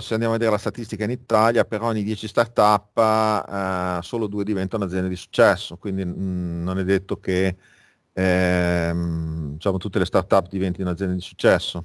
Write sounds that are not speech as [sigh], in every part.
se andiamo a vedere la statistica in Italia, per ogni 10 start-up eh, solo due diventano aziende di successo, quindi mh, mm, non è detto che ehm, diciamo, tutte le start-up diventino aziende di successo.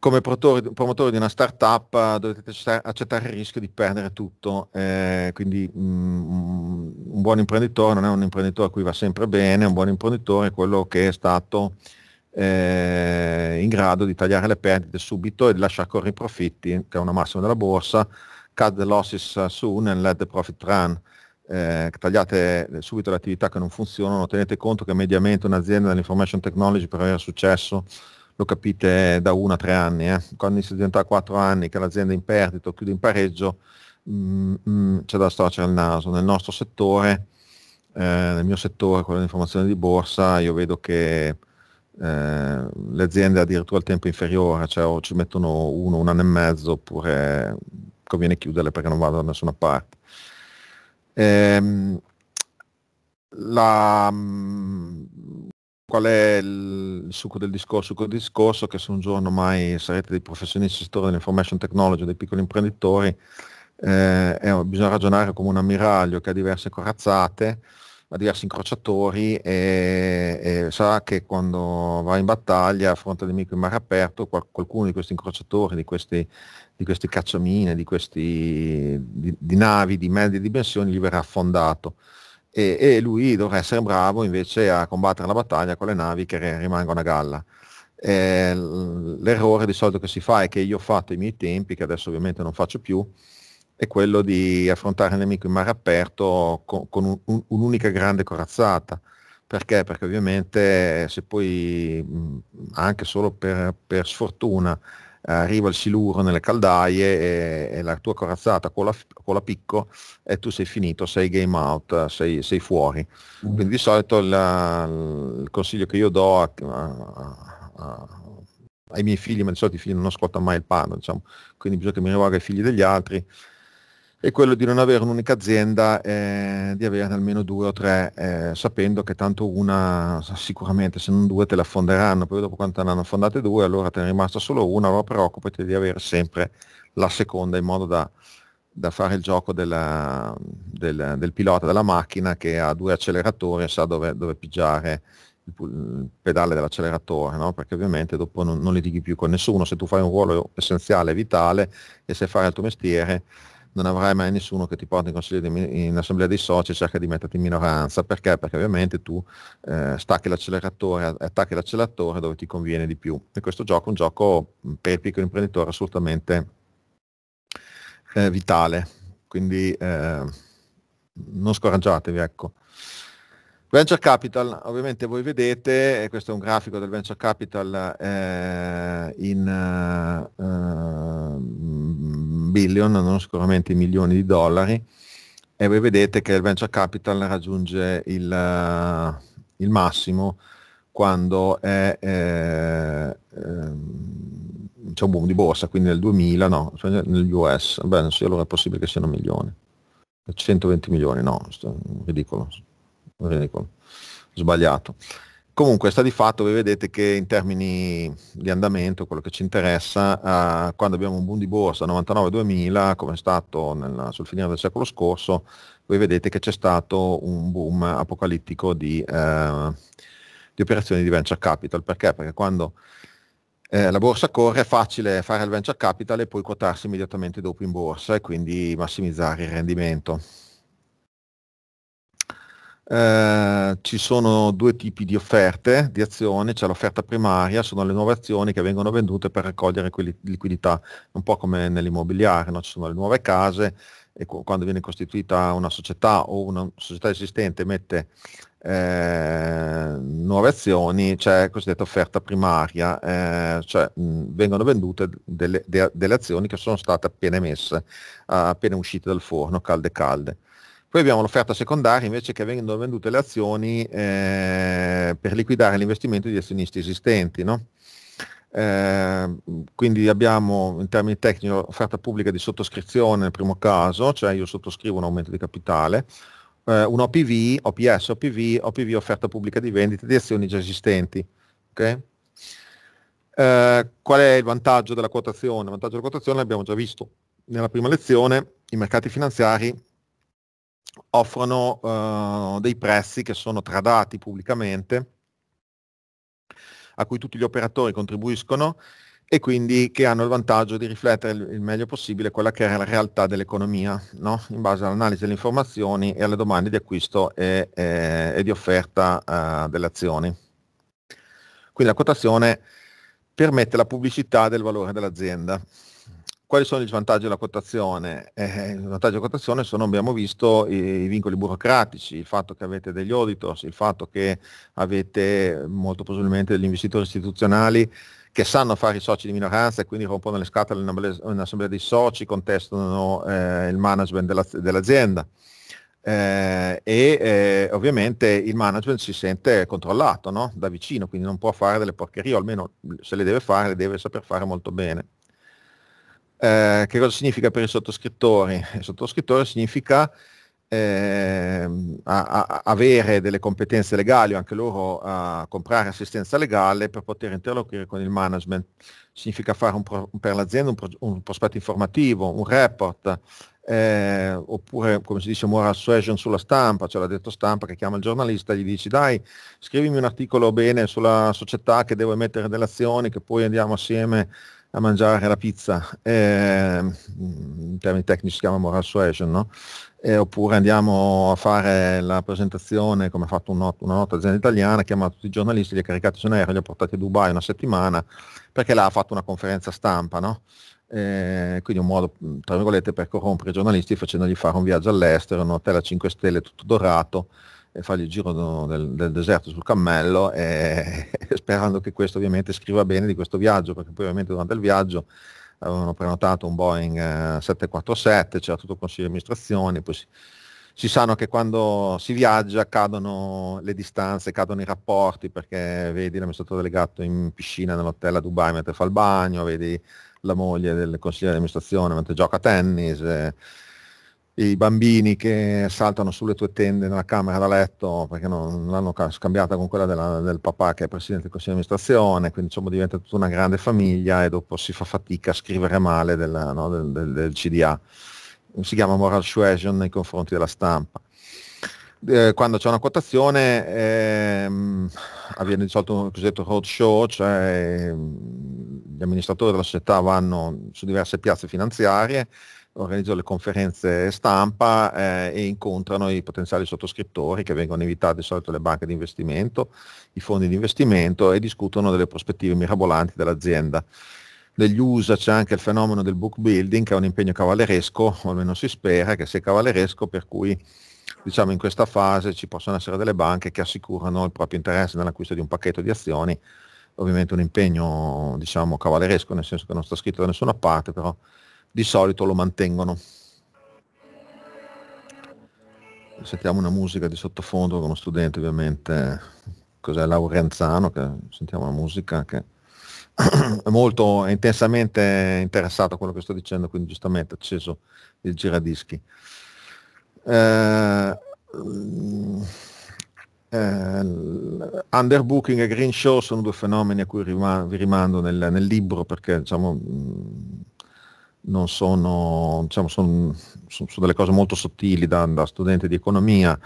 Come protore, promotore di una startup eh, dovete accettare il rischio di perdere tutto, eh, quindi mh, mm, un buon imprenditore non è un imprenditore a cui va sempre bene, un buon imprenditore è quello che è stato eh, in grado di tagliare le perdite subito e di lasciare correre i profitti, che è una massima della borsa, cut the losses soon and let the profit run. Eh, tagliate subito le attività che non funzionano, tenete conto che mediamente un'azienda dell'information technology per avere successo lo capite da 1 a 3 anni, eh. quando inizia a 4 anni che l'azienda è in perdita o chiude in pareggio mh, mm, mh, mm, c'è da storcere il naso. Nel nostro settore, eh, nel mio settore, quello dell'informazione di borsa, io vedo che eh, le aziende addirittura il tempo inferiore, cioè o ci mettono uno, un anno e mezzo oppure conviene chiuderle perché non vado da nessuna parte. Ehm, la, mm, qual è il succo del discorso? Il succo del discorso che se un giorno mai sarete dei professionisti del settore dell'information technology, dei piccoli imprenditori, eh, eh, bisogna ragionare come un ammiraglio che ha diverse corazzate a diversi incrociatori e, e, sa che quando va in battaglia affronta il nemico in mare aperto, qual, qualcuno di questi incrociatori, di questi, di questi cacciamine, di, questi, di, di navi di medie dimensioni gli verrà affondato. E, e, lui dovrà essere bravo invece a combattere la battaglia con le navi che rimangono a galla. Eh, l'errore di solito che si fa è che io ho fatto i miei tempi, che adesso ovviamente non faccio più, è quello di affrontare il nemico in mare aperto con, con un, un, un'unica grande corazzata. Perché? Perché ovviamente se poi, anche solo per, per sfortuna, arriva il siluro nelle caldaie e, e la tua corazzata con la, con la, picco e tu sei finito, sei game out, sei, sei fuori. Mm. Quindi di solito la, il consiglio che io do a, a, a, ai miei figli, ma di solito i figli non ascoltano mai il padre, diciamo, quindi bisogna che mi rivolga ai figli degli altri, e quello di non avere un'unica azienda eh, di averne almeno due o tre, eh, sapendo che tanto una sicuramente, se non due, te la affonderanno, poi dopo quanto ne hanno affondate due, allora te ne è rimasta solo una, allora preoccupati di avere sempre la seconda in modo da, da fare il gioco della, del, del, pilota della macchina che ha due acceleratori e sa dove, dove pigiare il pedale dell'acceleratore, no? perché ovviamente dopo non, non litighi più con nessuno, se tu fai un ruolo essenziale, vitale e se fai il tuo mestiere, non avrai mai nessuno che ti porti in, consiglio di, in assemblea dei soci e cerca di metterti in minoranza, perché? Perché ovviamente tu eh, stacchi l'acceleratore, attacchi l'acceleratore dove ti conviene di più. E questo gioco è un gioco mm, per il piccolo imprenditore assolutamente eh, vitale, quindi eh, non scoraggiatevi, ecco. Venture Capital, ovviamente voi vedete, e questo è un grafico del Venture Capital eh, in, eh, mm, billion, non sicuramente i milioni di dollari, e voi vedete che il venture capital raggiunge il, eh, il massimo quando è eh, eh, c'è un boom di borsa, quindi nel 2000, no, cioè negli US, beh, non so, allora è possibile che siano milioni, 120 milioni, no, ridicolo, ridicolo, sbagliato. Comunque sta di fatto, voi vedete che in termini di andamento, quello che ci interessa, eh, quando abbiamo un boom di borsa 99-2000, come è stato nel, sul finire del secolo scorso, voi vedete che c'è stato un boom apocalittico di, eh, di operazioni di venture capital. Perché? Perché quando eh, la borsa corre, è facile fare il venture capital e poi quotarsi immediatamente dopo in borsa e quindi massimizzare il rendimento. Eh, ci sono due tipi di offerte di azioni, c'è l'offerta primaria, sono le nuove azioni che vengono vendute per raccogliere liquidità, un po' come nell'immobiliare, no? ci sono le nuove case e qu- quando viene costituita una società o una società esistente mette eh, nuove azioni, c'è cosiddetta offerta primaria, eh, cioè mh, vengono vendute delle, de, delle, azioni che sono state appena emesse, eh, appena uscite dal forno, calde calde. Poi abbiamo l'offerta secondaria invece che vengono vendute le azioni eh, per liquidare l'investimento di azionisti esistenti. No? Eh, quindi abbiamo in termini tecnici l'offerta pubblica di sottoscrizione nel primo caso, cioè io sottoscrivo un aumento di capitale, eh, un OPV, OPS, OPV, OPV offerta pubblica di vendita di azioni già esistenti. Okay? Eh, qual è il vantaggio della quotazione? Il vantaggio della quotazione l'abbiamo già visto nella prima lezione, i mercati finanziari offrono uh, dei prezzi che sono tradati pubblicamente, a cui tutti gli operatori contribuiscono e quindi che hanno il vantaggio di riflettere il, il meglio possibile quella che è la realtà dell'economia, no? in base all'analisi delle informazioni e alle domande di acquisto e, e, e di offerta uh, delle azioni. Quindi la quotazione permette la pubblicità del valore dell'azienda. Quali sono gli svantaggi della quotazione? Eh, eh, I svantaggi della quotazione sono, abbiamo visto, i, i, vincoli burocratici, il fatto che avete degli auditors, il fatto che avete molto probabilmente degli investitori istituzionali che sanno fare i soci di minoranza e quindi rompono le scatole in assemblea dei soci, contestano eh, il management della, dell'azienda. Eh, e eh, ovviamente il management si sente controllato no? da vicino, quindi non può fare delle porcherie, o almeno se le deve fare le deve saper fare molto bene. Eh, che cosa significa per i sottoscrittori? Il sottoscrittore significa eh, a, a avere delle competenze legali o anche loro a comprare assistenza legale per poter interloquire con il management. Significa fare pro, per l'azienda un, pro, un, prospetto informativo, un report, eh, oppure come si dice moral suasion sulla stampa, cioè l'ha detto stampa che chiama il giornalista e gli dici dai scrivimi un articolo bene sulla società che devo emettere delle azioni che poi andiamo assieme a mangiare la pizza, eh, in termini tecnici si chiama moral suasion, no? eh, oppure andiamo a fare la presentazione come ha fatto un not- una nota azienda italiana, ha chiamato tutti i giornalisti, li ha caricati su un aereo, li ha portati a Dubai una settimana, perché là ha fatto una conferenza stampa, no? eh, quindi un modo, tra virgolette, per corrompere i giornalisti facendogli fare un viaggio all'estero, un hotel a 5 stelle tutto dorato, e fargli il giro del, del deserto sul cammello e, [laughs] sperando che questo ovviamente scriva bene di questo viaggio, perché poi ovviamente durante il viaggio avevano prenotato un Boeing 747, eh, c'era tutto il consiglio di amministrazione, poi si, si sanno che quando si viaggia cadono le distanze, cadono i rapporti, perché vedi l'amministratore delegato in piscina nell'hotel a Dubai mentre fa il bagno, vedi la moglie del consigliere di amministrazione mentre gioca a tennis, eh, i bambini che saltano sulle tue tende nella camera da letto perché non l'hanno scambiata con quella della, del papà che è presidente del consiglio di amministrazione, quindi insomma diventa tutta una grande famiglia e dopo si fa fatica a scrivere male della, no, del, del, del, CDA. Si chiama moral suasion nei confronti della stampa. Eh, quando c'è una quotazione ehm, avviene di solito un cosiddetto roadshow, cioè ehm, gli amministratori della società vanno su diverse piazze finanziarie organizzo le conferenze stampa eh, e incontrano i potenziali sottoscrittori che vengono invitati di solito alle banche di investimento, i fondi di investimento e discutono delle prospettive mirabolanti dell'azienda. Negli USA c'è anche il fenomeno del book building che è un impegno cavalleresco, o almeno si spera che sia cavalleresco, per cui diciamo in questa fase ci possono essere delle banche che assicurano il proprio interesse nell'acquisto di un pacchetto di azioni, ovviamente un impegno diciamo cavalleresco, nel senso che non sta scritto da nessuna parte, però di solito lo mantengono. Sentiamo una musica di sottofondo con uno studente ovviamente, cos'è Laurenzano, che sentiamo una musica che [clears throat] è molto è intensamente interessato a quello che sto dicendo, quindi giustamente acceso il giradischi. Eh, eh, underbooking e green show sono due fenomeni a cui vi rimando nel, nel libro perché diciamo, non sono, diciamo, sono, sono, sono delle cose molto sottili da, da studente di economia,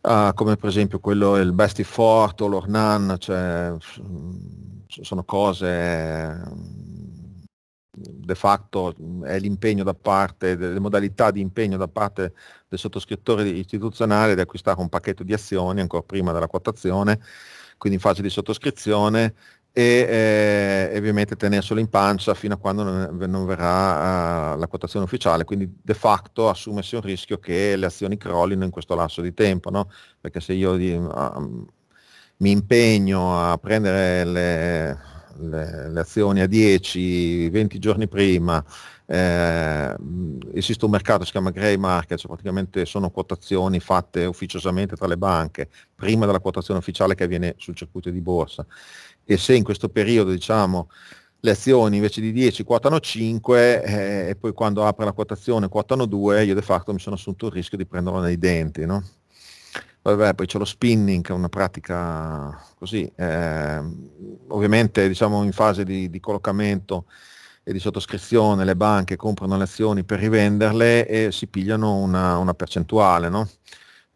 uh, come per esempio quello, il best Fort o l'ornan, cioè, sono cose de facto è l'impegno da parte, le modalità di impegno da parte del sottoscrittore istituzionale di acquistare un pacchetto di azioni ancora prima della quotazione, quindi in fase di sottoscrizione e eh, ovviamente tenerselo in pancia fino a quando non, non verrà uh, la quotazione ufficiale, quindi de facto assumersi un rischio che le azioni crollino in questo lasso di tempo, no? perché se io di, uh, mi impegno a prendere le, le, le azioni a 10, 20 giorni prima, eh, esiste un mercato si chiama grey market, cioè praticamente sono quotazioni fatte ufficiosamente tra le banche prima della quotazione ufficiale che avviene sul circuito di borsa e se in questo periodo diciamo le azioni invece di 10 quotano 5 eh, e poi quando apre la quotazione quotano 2 io de facto mi sono assunto il rischio di prenderlo nei denti no? Vabbè, poi c'è lo spinning, che è una pratica così, eh, ovviamente diciamo in fase di, di collocamento e di sottoscrizione le banche comprano le azioni per rivenderle e si pigliano una, una percentuale. No?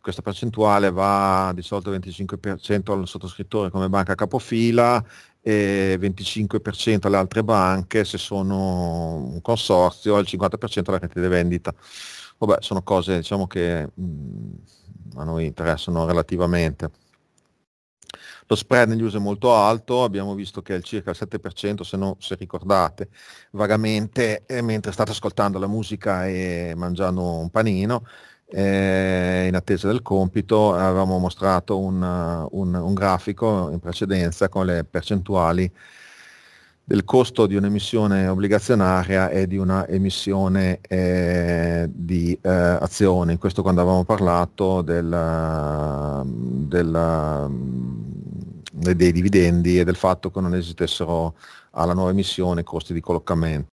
Questa percentuale va di solito 25% al sottoscrittore come banca capofila e 25% alle altre banche se sono un consorzio e il 50% alla rete di vendita. Vabbè, sono cose diciamo, che mh, mm, a noi interessano relativamente. Lo spread negli USA è molto alto, abbiamo visto che è circa il 7%, se, no, se ricordate vagamente, mentre state ascoltando la musica e mangiando un panino, eh, in attesa del compito, avevamo mostrato un, un, un grafico in precedenza con le percentuali del costo di un'emissione obbligazionaria e di una emissione eh, di eh, azioni. Questo quando avevamo parlato del, del dei dividendi e del fatto che non esistessero alla nuova emissione costi di collocamento.